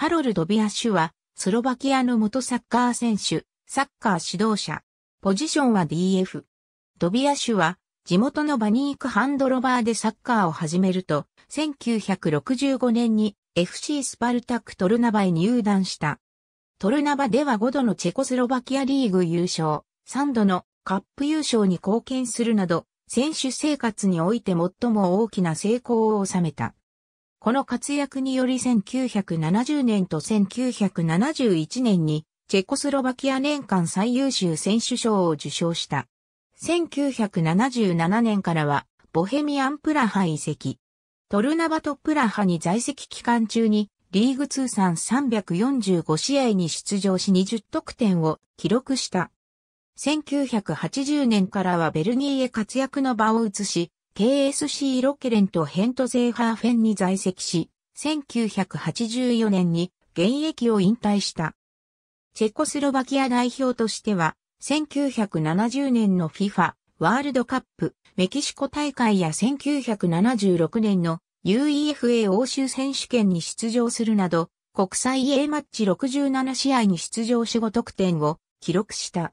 カロル・ドビアシュは、スロバキアの元サッカー選手、サッカー指導者。ポジションは DF。ドビアシュは、地元のバニークハンドロバーでサッカーを始めると、1965年に FC スパルタクトルナバへ入団した。トルナバでは5度のチェコスロバキアリーグ優勝、3度のカップ優勝に貢献するなど、選手生活において最も大きな成功を収めた。この活躍により1970年と1971年にチェコスロバキア年間最優秀選手賞を受賞した。1977年からはボヘミアンプラハ移籍。トルナバトプラハに在籍期間中にリーグ通算345試合に出場し20得点を記録した。1980年からはベルギーへ活躍の場を移し、KSC ロケレントヘントゼーハーフェンに在籍し、1984年に現役を引退した。チェコスロバキア代表としては、1970年の FIFA ワールドカップメキシコ大会や1976年の UEFA 欧州選手権に出場するなど、国際 A マッチ67試合に出場し5得点を記録した。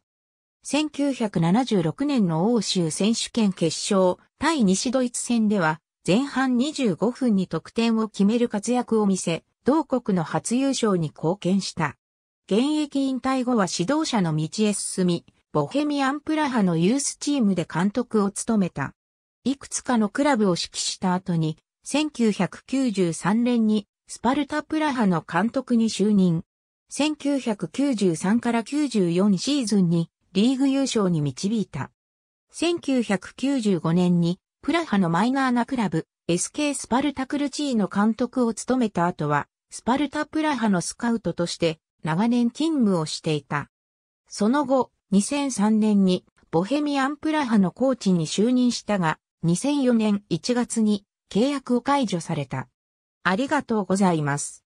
1976年の欧州選手権決勝、対西ドイツ戦では、前半25分に得点を決める活躍を見せ、同国の初優勝に貢献した。現役引退後は指導者の道へ進み、ボヘミアンプラハのユースチームで監督を務めた。いくつかのクラブを指揮した後に、1993年にスパルタプラハの監督に就任。1993から94シーズンにリーグ優勝に導いた。1995年にプラハのマイナーなクラブ SK スパルタクルチーの監督を務めた後はスパルタプラハのスカウトとして長年勤務をしていた。その後2003年にボヘミアンプラハのコーチに就任したが2004年1月に契約を解除された。ありがとうございます。